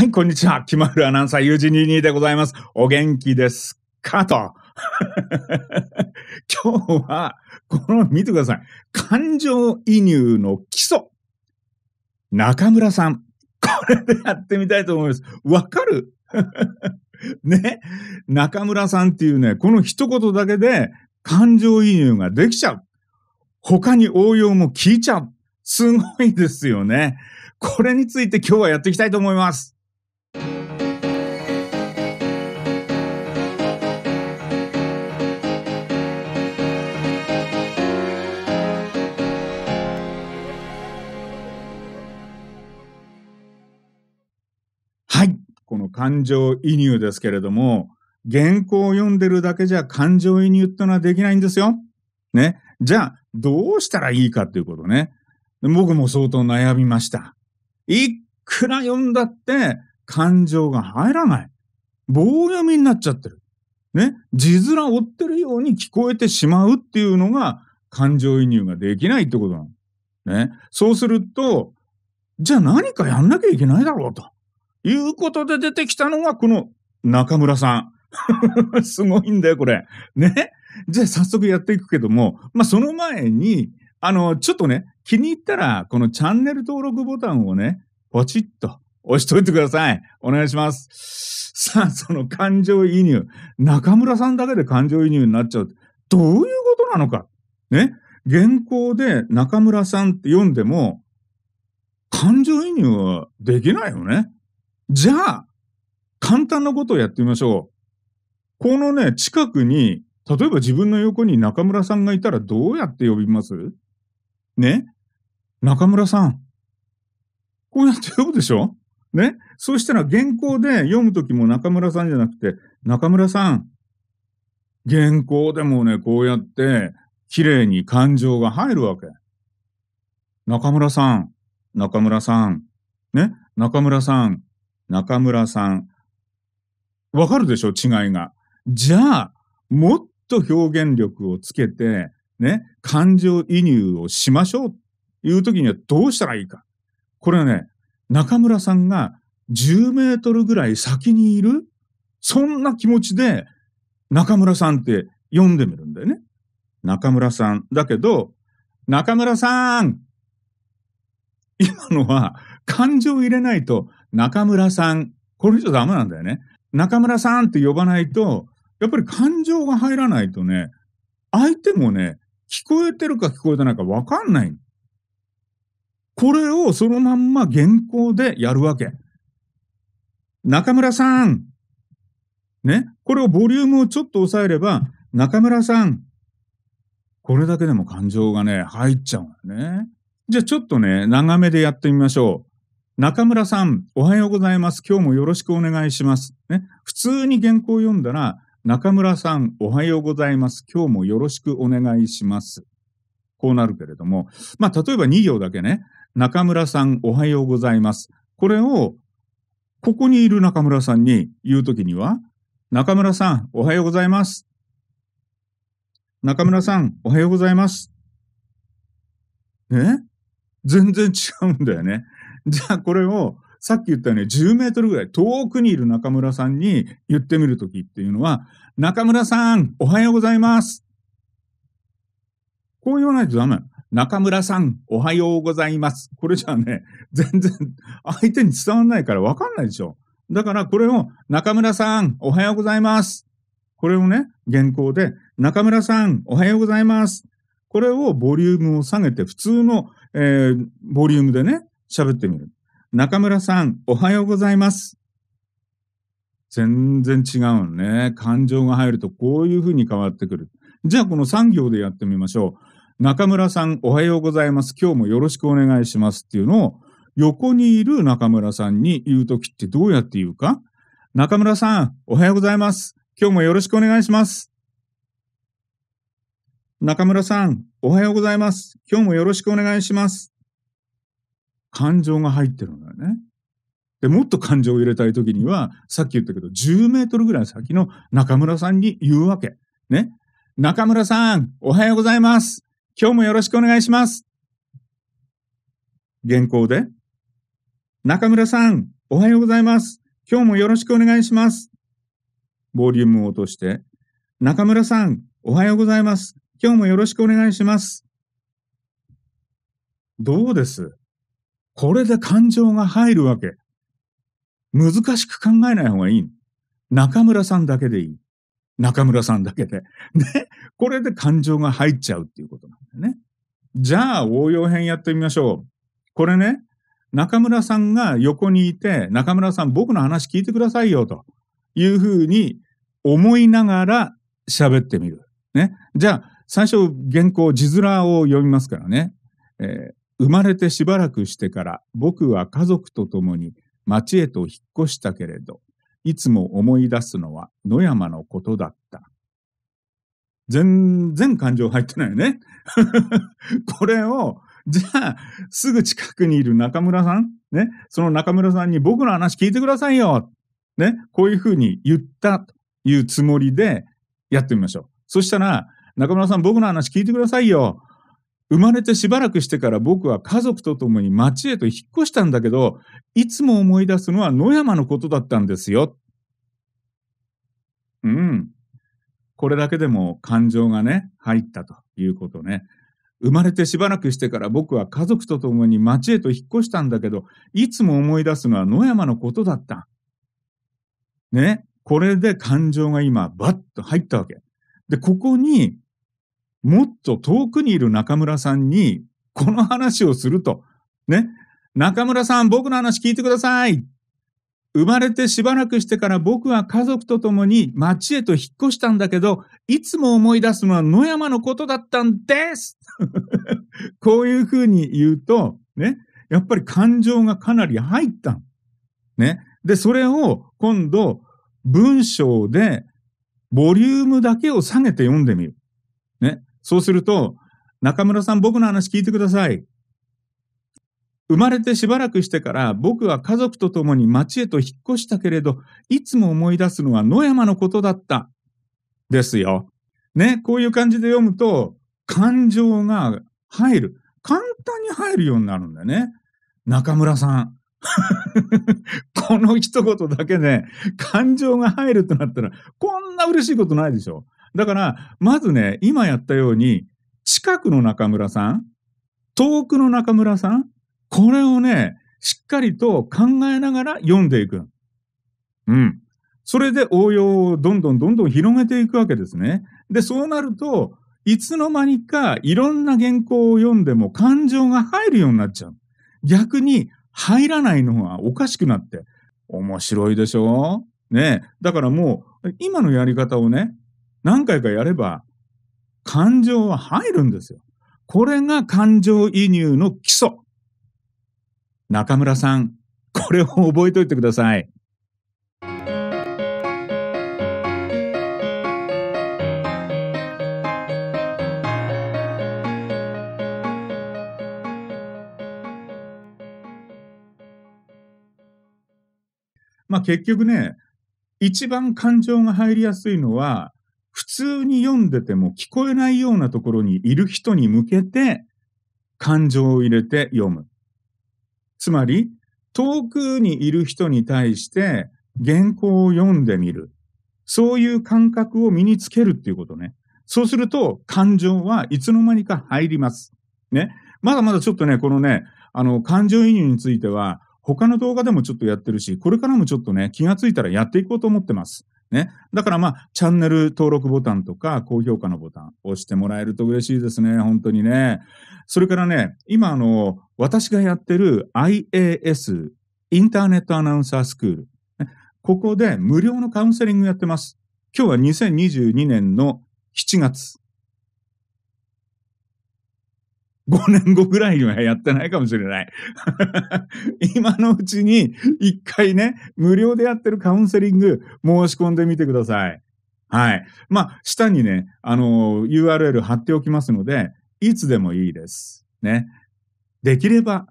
はい、こんにちは。決まるアナウンサー、ゆうじニーでございます。お元気ですかと。今日は、この、見てください。感情移入の基礎。中村さん。これでやってみたいと思います。わかる ね。中村さんっていうね、この一言だけで感情移入ができちゃう。他に応用も聞いちゃう。すごいですよね。これについて今日はやっていきたいと思います。感情移入ですけれども、原稿を読んでるだけじゃ感情移入ってのはできないんですよ。ね。じゃあ、どうしたらいいかっていうことね。僕も相当悩みました。いくら読んだって感情が入らない。棒読みになっちゃってる。ね。字面追ってるように聞こえてしまうっていうのが感情移入ができないってことなの。ね。そうすると、じゃあ何かやんなきゃいけないだろうと。いうことで出てきたのが、この中村さん。すごいんだよ、これ。ね。じゃあ早速やっていくけども、まあその前に、あの、ちょっとね、気に入ったら、このチャンネル登録ボタンをね、ポチッと押しといてください。お願いします。さあ、その感情移入。中村さんだけで感情移入になっちゃう。どういうことなのか。ね。原稿で中村さんって読んでも、感情移入はできないよね。じゃあ、簡単なことをやってみましょう。このね、近くに、例えば自分の横に中村さんがいたらどうやって呼びますね中村さん。こうやって呼ぶでしょねそうしたら原稿で読むときも中村さんじゃなくて、中村さん。原稿でもね、こうやって、綺麗に感情が入るわけ。中村さん、中村さん、ね、中村さん、中村さん。わかるでしょ違いが。じゃあ、もっと表現力をつけて、ね、感情移入をしましょうという時にはどうしたらいいか。これはね、中村さんが10メートルぐらい先にいる、そんな気持ちで中村さんって読んでみるんだよね。中村さん。だけど、中村さん今のは感情を入れないと中村さん、この人ダメなんだよね。中村さんって呼ばないと、やっぱり感情が入らないとね、相手もね、聞こえてるか聞こえてないかわかんない。これをそのまんま原稿でやるわけ。中村さん。ね。これをボリュームをちょっと抑えれば、中村さん。これだけでも感情がね、入っちゃうんだね。じゃあちょっとね、長めでやってみましょう。中村さん、おはようございます。今日もよろしくお願いします。ね、普通に原稿を読んだら、中村さん、おはようございます。今日もよろしくお願いします。こうなるけれども、まあ、例えば2行だけね、中村さん、おはようございます。これを、ここにいる中村さんに言うときには、中村さん、おはようございます。中村さん、おはようございます。ね全然違うんだよね。じゃあこれを、さっき言ったね、10メートルぐらい遠くにいる中村さんに言ってみるときっていうのは、中村さん、おはようございます。こう言わないとダメ。中村さん、おはようございます。これじゃあね、全然相手に伝わんないからわかんないでしょ。だからこれを中村さん、おはようございます。これをね、原稿で中村さん、おはようございます。これをボリュームを下げて普通の、えー、ボリュームでね、喋ってみる。中村さん、おはようございます。全然違うのね。感情が入るとこういう風に変わってくる。じゃあこの3行でやってみましょう。中村さん、おはようございます。今日もよろしくお願いしますっていうのを横にいる中村さんに言うときってどうやって言うか中村さん、おはようございます。今日もよろしくお願いします。中村さん、おはようございます。今日もよろしくお願いします。感情が入ってるんだよね。で、もっと感情を入れたいときには、さっき言ったけど、10メートルぐらい先の中村さんに言うわけ。ね。中村さん、おはようございます。今日もよろしくお願いします。原稿で、中村さん、おはようございます。今日もよろしくお願いします。ボリュームを落として、中村さん、おはようございます。今日もよろしくお願いします。どうですこれで感情が入るわけ。難しく考えない方がいい。中村さんだけでいい。中村さんだけで。ね。これで感情が入っちゃうっていうことなんだよね。じゃあ、応用編やってみましょう。これね、中村さんが横にいて、中村さん僕の話聞いてくださいよというふうに思いながら喋ってみる。ね。じゃあ、最初原稿、字面を読みますからね。えー、生まれてしばらくしてから僕は家族と共に町へと引っ越したけれど、いつも思い出すのは野山のことだった。全然感情入ってないね。これを、じゃあ、すぐ近くにいる中村さん、ね、その中村さんに僕の話聞いてくださいよ。ね、こういうふうに言ったというつもりでやってみましょう。そしたら、中村さん僕の話聞いてくださいよ。生まれてしばらくしてから僕は家族と共に町へと引っ越したんだけど、いつも思い出すのは野山のことだったんですよ。うん。これだけでも感情がね、入ったということね。生まれてしばらくしてから僕は家族と共に町へと引っ越したんだけど、いつも思い出すのは野山のことだった。ね。これで感情が今、バッと入ったわけ。で、ここにもっと遠くにいる中村さんに、この話をすると。ね。中村さん、僕の話聞いてください。生まれてしばらくしてから僕は家族と共に町へと引っ越したんだけど、いつも思い出すのは野山のことだったんです こういうふうに言うと、ね、やっぱり感情がかなり入ったね。で、それを今度文章でボリュームだけを下げて読んでみる。ね。そうすると、中村さん、僕の話聞いてください。生まれてしばらくしてから僕は家族と共に町へと引っ越したけれど、いつも思い出すのは野山のことだった。ですよ。ね、こういう感じで読むと、感情が入る。簡単に入るようになるんだよね。中村さん。この一言だけで、ね、感情が入るとなったら、こんな嬉しいことないでしょ。だから、まずね、今やったように、近くの中村さん、遠くの中村さん、これをね、しっかりと考えながら読んでいく。うん。それで応用をどんどんどんどん広げていくわけですね。で、そうなると、いつの間にかいろんな原稿を読んでも感情が入るようになっちゃう。逆に入らないのがおかしくなって。面白いでしょねだからもう、今のやり方をね、何回かやれば感情は入るんですよ。これが感情移入の基礎。中村さん、これを覚えておいてください。まあ結局ね、一番感情が入りやすいのは、普通に読んでても聞こえないようなところにいる人に向けて感情を入れて読む。つまり、遠くにいる人に対して原稿を読んでみる。そういう感覚を身につけるっていうことね。そうすると、感情はいつの間にか入ります。ね。まだまだちょっとね、このね、あの、感情移入については、他の動画でもちょっとやってるし、これからもちょっとね、気がついたらやっていこうと思ってます。ね。だからまあ、チャンネル登録ボタンとか、高評価のボタン押してもらえると嬉しいですね。本当にね。それからね、今あの、私がやってる IAS、インターネットアナウンサースクール。ここで無料のカウンセリングやってます。今日は2022年の7月5年後ぐらいにはやってないかもしれない。今のうちに一回ね、無料でやってるカウンセリング申し込んでみてください。はい。まあ、下にね、あのー、URL 貼っておきますので、いつでもいいです。ね。できれば、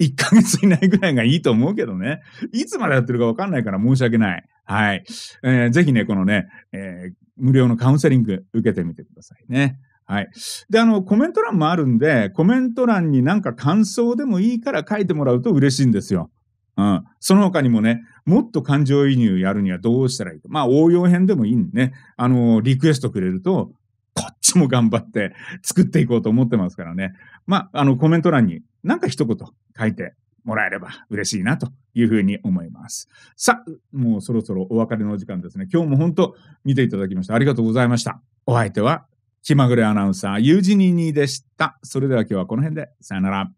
1ヶ月以内ぐらいがいいと思うけどね。いつまでやってるかわかんないから申し訳ない。はい。えー、ぜひね、このね、えー、無料のカウンセリング受けてみてくださいね。はい。で、あの、コメント欄もあるんで、コメント欄になんか感想でもいいから書いてもらうと嬉しいんですよ。うん。その他にもね、もっと感情移入やるにはどうしたらいいか。まあ、応用編でもいいんでね。あの、リクエストくれると、こっちも頑張って作っていこうと思ってますからね。まあ、あの、コメント欄になんか一言書いてもらえれば嬉しいなというふうに思います。さあ、もうそろそろお別れのお時間ですね。今日も本当見ていただきましてありがとうございました。お相手は気まぐれアナウンサー、ユージニーニーでした。それでは今日はこの辺で、さよなら。